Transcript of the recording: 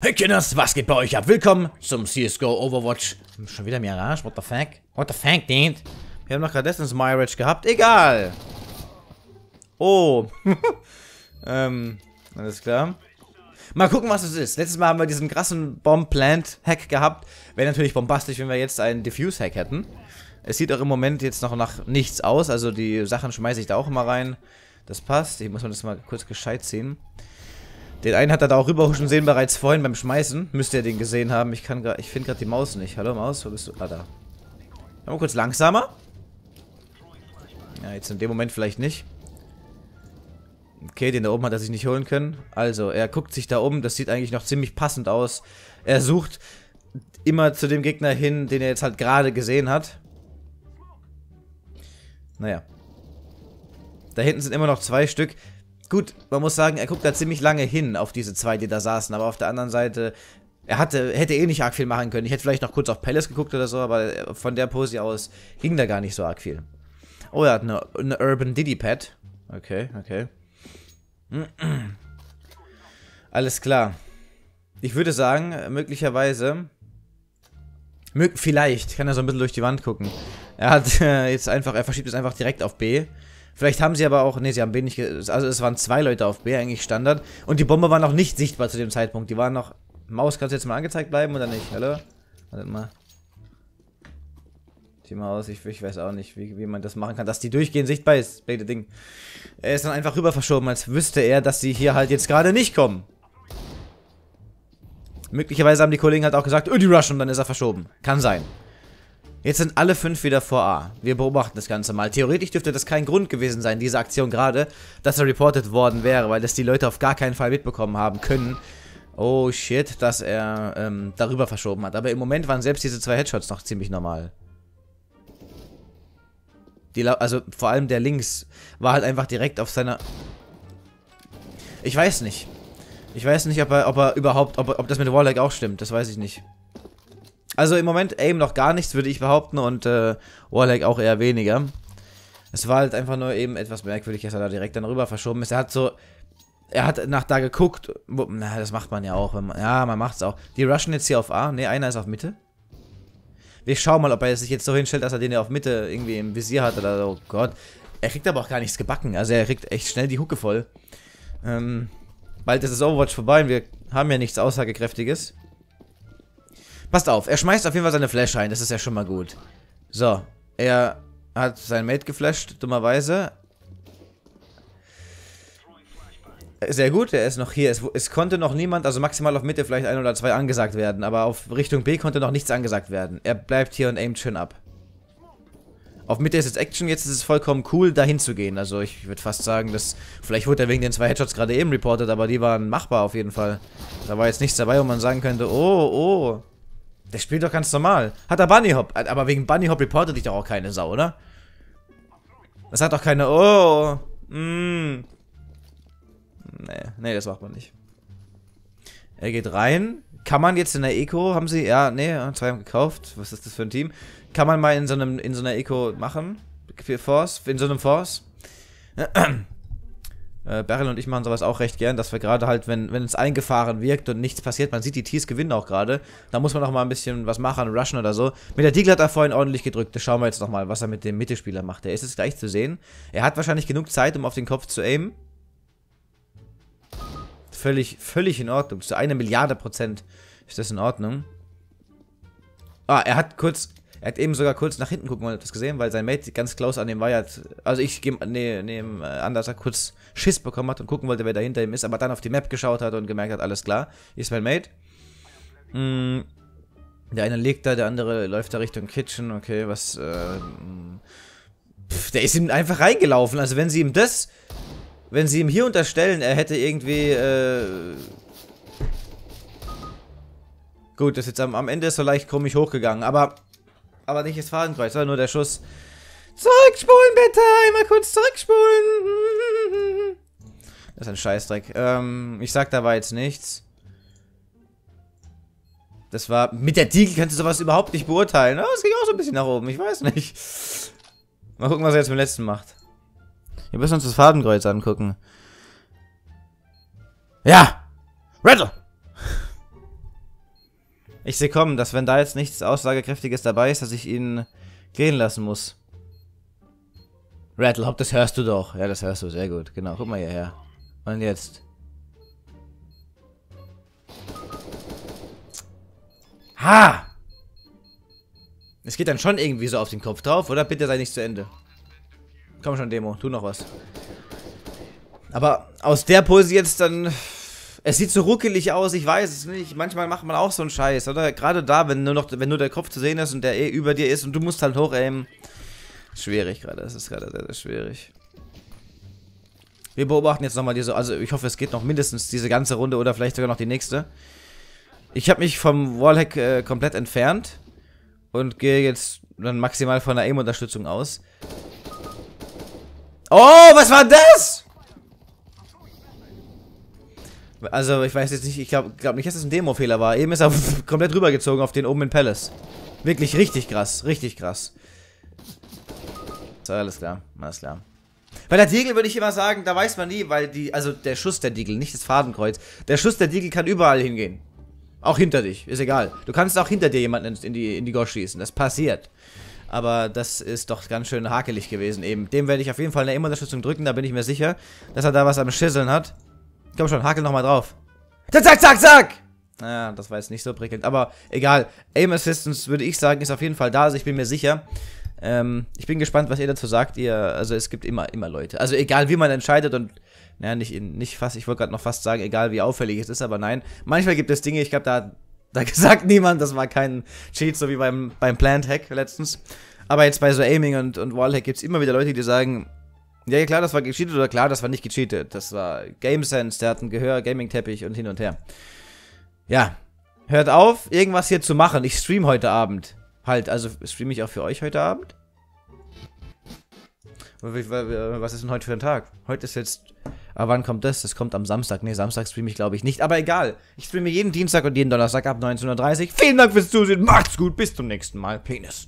Hey Kinders, was geht bei euch ab? Willkommen zum CSGO Overwatch. Schon wieder Mirage? What the fuck? What the fuck, dude? Wir haben noch gerade letztens Mirage gehabt. Egal. Oh. ähm, alles klar. Mal gucken, was es ist. Letztes Mal haben wir diesen krassen Bomb-Plant-Hack gehabt. Wäre natürlich bombastisch, wenn wir jetzt einen Diffuse-Hack hätten. Es sieht auch im Moment jetzt noch nach nichts aus. Also die Sachen schmeiße ich da auch immer rein. Das passt. Ich muss mir das mal kurz gescheit ziehen. Den einen hat er da auch rüberhuschen sehen bereits vorhin beim Schmeißen. Müsste er den gesehen haben. Ich kann gerade, ich finde gerade die Maus nicht. Hallo Maus, wo bist du? Ah, da. Mal kurz langsamer. Ja, jetzt in dem Moment vielleicht nicht. Okay, den da oben hat er sich nicht holen können. Also, er guckt sich da um. Das sieht eigentlich noch ziemlich passend aus. Er sucht immer zu dem Gegner hin, den er jetzt halt gerade gesehen hat. Naja. Da hinten sind immer noch zwei Stück. Gut, man muss sagen, er guckt da ziemlich lange hin auf diese zwei, die da saßen, aber auf der anderen Seite, er hatte, hätte eh nicht arg viel machen können. Ich hätte vielleicht noch kurz auf Palace geguckt oder so, aber äh, von der Pose aus ging da gar nicht so arg viel. Oh, er hat eine, eine Urban Diddy Pad. Okay, okay. Alles klar. Ich würde sagen, möglicherweise... Vielleicht, kann er so ein bisschen durch die Wand gucken. Er hat äh, jetzt einfach, er verschiebt es einfach direkt auf B. Vielleicht haben sie aber auch, nee, sie haben wenig, also es waren zwei Leute auf B eigentlich Standard und die Bombe war noch nicht sichtbar zu dem Zeitpunkt. Die waren noch, Maus, kannst du jetzt mal angezeigt bleiben oder nicht? Hallo? Warte mal. Die Maus, ich, ich weiß auch nicht, wie, wie man das machen kann, dass die durchgehend sichtbar ist, beide Ding. Er ist dann einfach rüber verschoben, als wüsste er, dass sie hier halt jetzt gerade nicht kommen. Möglicherweise haben die Kollegen halt auch gesagt, öh, die rushen, und dann ist er verschoben. Kann sein. Jetzt sind alle fünf wieder vor A. Wir beobachten das Ganze mal. Theoretisch dürfte das kein Grund gewesen sein, diese Aktion gerade, dass er reported worden wäre, weil das die Leute auf gar keinen Fall mitbekommen haben können. Oh shit, dass er ähm, darüber verschoben hat. Aber im Moment waren selbst diese zwei Headshots noch ziemlich normal. Die, also vor allem der links war halt einfach direkt auf seiner... Ich weiß nicht. Ich weiß nicht, ob er, ob er überhaupt, ob, ob das mit Warlike auch stimmt. Das weiß ich nicht. Also im Moment AIM noch gar nichts, würde ich behaupten, und äh, Warlag auch eher weniger. Es war halt einfach nur eben etwas merkwürdig, dass er da direkt dann rüber verschoben ist. Er hat so, er hat nach da geguckt. Wo, na, das macht man ja auch. Man, ja, man macht's auch. Die rushen jetzt hier auf A. Ne, einer ist auf Mitte. Wir schauen mal, ob er sich jetzt so hinstellt, dass er den ja auf Mitte irgendwie im Visier hat oder so. Oh Gott. Er kriegt aber auch gar nichts gebacken. Also er kriegt echt schnell die Hucke voll. Ähm, bald ist das Overwatch vorbei und wir haben ja nichts Aussagekräftiges. Passt auf, er schmeißt auf jeden Fall seine Flash rein. Das ist ja schon mal gut. So, er hat sein Mate geflasht, dummerweise. Sehr gut, er ist noch hier. Es, es, konnte noch niemand, also maximal auf Mitte vielleicht ein oder zwei angesagt werden, aber auf Richtung B konnte noch nichts angesagt werden. Er bleibt hier und aimt schön ab. Auf Mitte ist jetzt Action, jetzt ist es vollkommen cool, dahin zu gehen. Also ich würde fast sagen, dass vielleicht wurde er wegen den zwei Headshots gerade eben reportet, aber die waren machbar auf jeden Fall. Da war jetzt nichts dabei, wo man sagen könnte, oh, oh. Der spielt doch ganz normal. Hat er Bunny Hop. Aber wegen Bunny Hop reportet dich doch auch keine Sau, oder? Das hat doch keine... Oh. Mm. Nee, nee, das macht man nicht. Er geht rein. Kann man jetzt in der Eco, haben sie... Ja, nee, zwei haben gekauft. Was ist das für ein Team? Kann man mal in so, einem, in so einer Eco machen? Force? In so einem Force? Äh, Beryl und ich machen sowas auch recht gern, dass wir gerade halt, wenn, wenn es eingefahren wirkt und nichts passiert, man sieht, die Tees gewinnen auch gerade, da muss man noch mal ein bisschen was machen, rushen oder so. Mit der Diegel hat er vorhin ordentlich gedrückt, das schauen wir jetzt nochmal, was er mit dem Mittelspieler macht. Der ist jetzt gleich zu sehen. Er hat wahrscheinlich genug Zeit, um auf den Kopf zu aimen. Völlig, völlig in Ordnung. Zu einer Milliarde Prozent ist das in Ordnung. Ah, er hat kurz er hat eben sogar kurz nach hinten gucken wollen, habt das gesehen, weil sein Mate ganz close an dem war. Also ich gebe nee, neben äh, an, dass er kurz Schiss bekommen hat und gucken wollte, wer da hinter ihm ist, aber dann auf die Map geschaut hat und gemerkt hat, alles klar, hier ist mein Mate. Mm, der eine liegt da, der andere läuft da Richtung Kitchen, okay, was, äh, pf, der ist ihm einfach reingelaufen, also wenn sie ihm das, wenn sie ihm hier unterstellen, er hätte irgendwie, äh, Gut, das ist jetzt am, am Ende so leicht komisch hochgegangen, aber aber nicht das Fadenkreuz, sondern nur der Schuss. Zurückspulen bitte! Einmal kurz zurückspulen! Das ist ein Scheißdreck. Ähm, ich sag dabei jetzt nichts. Das war... Mit der Diegel kannst du sowas überhaupt nicht beurteilen. Es ne? ging auch so ein bisschen nach oben, ich weiß nicht. Mal gucken, was er jetzt mit dem letzten macht. Wir müssen uns das Fadenkreuz angucken. Ja! Rattle! Ich sehe kommen, dass wenn da jetzt nichts Aussagekräftiges dabei ist, dass ich ihn gehen lassen muss. Rattlehop, das hörst du doch. Ja, das hörst du. Sehr gut. Genau, guck mal hierher. Und jetzt. Ha! Es geht dann schon irgendwie so auf den Kopf drauf, oder? Bitte sei nicht zu Ende. Komm schon, Demo. Tu noch was. Aber aus der Pose jetzt dann... Es sieht so ruckelig aus, ich weiß es nicht. Manchmal macht man auch so einen Scheiß, oder? Gerade da, wenn nur noch, wenn nur der Kopf zu sehen ist und der eh über dir ist und du musst halt hoch aimen. Schwierig gerade, das ist gerade sehr, sehr schwierig. Wir beobachten jetzt nochmal diese, also ich hoffe, es geht noch mindestens diese ganze Runde oder vielleicht sogar noch die nächste. Ich habe mich vom Wallhack äh, komplett entfernt und gehe jetzt dann maximal von der Aim-Unterstützung aus. Oh, was war das? Also, ich weiß jetzt nicht, ich glaube glaub nicht, dass das ein Demo-Fehler war. Eben ist er komplett rübergezogen auf den oben in Palace. Wirklich richtig krass, richtig krass. So, alles klar, alles klar. Bei der Diegel würde ich immer sagen, da weiß man nie, weil die, also der Schuss der Diegel, nicht das Fadenkreuz, der Schuss der Diegel kann überall hingehen. Auch hinter dich, ist egal. Du kannst auch hinter dir jemanden in die, in die Gosch schießen, das passiert. Aber das ist doch ganz schön hakelig gewesen eben. Dem werde ich auf jeden Fall eine Immununterstützung drücken, da bin ich mir sicher, dass er da was am Schisseln hat. Komm schon, hakel nochmal drauf. Zack, zack, zack, zack! Naja, das war jetzt nicht so prickelnd, aber egal. Aim Assistance, würde ich sagen, ist auf jeden Fall da, also ich bin mir sicher. Ähm, ich bin gespannt, was ihr dazu sagt. Ihr, also es gibt immer, immer Leute. Also egal, wie man entscheidet und, naja, nicht, nicht fast, ich wollte gerade noch fast sagen, egal wie auffällig es ist, aber nein. Manchmal gibt es Dinge, ich glaube, da, da gesagt niemand, das war kein Cheat, so wie beim, beim Plant Hack letztens. Aber jetzt bei so Aiming und, und Wallhack gibt es immer wieder Leute, die sagen, ja, klar, das war gecheatet oder klar, das war nicht gecheatet. Das war GameSense, der hat ein Gehör, Gaming-Teppich und hin und her. Ja, hört auf, irgendwas hier zu machen. Ich stream heute Abend. Halt, also stream ich auch für euch heute Abend? Was ist denn heute für ein Tag? Heute ist jetzt. Aber ah, wann kommt das? Das kommt am Samstag. Ne, Samstag streame ich glaube ich nicht. Aber egal. Ich streame jeden Dienstag und jeden Donnerstag ab 19.30 Uhr. Vielen Dank fürs Zusehen. Macht's gut. Bis zum nächsten Mal. Penis.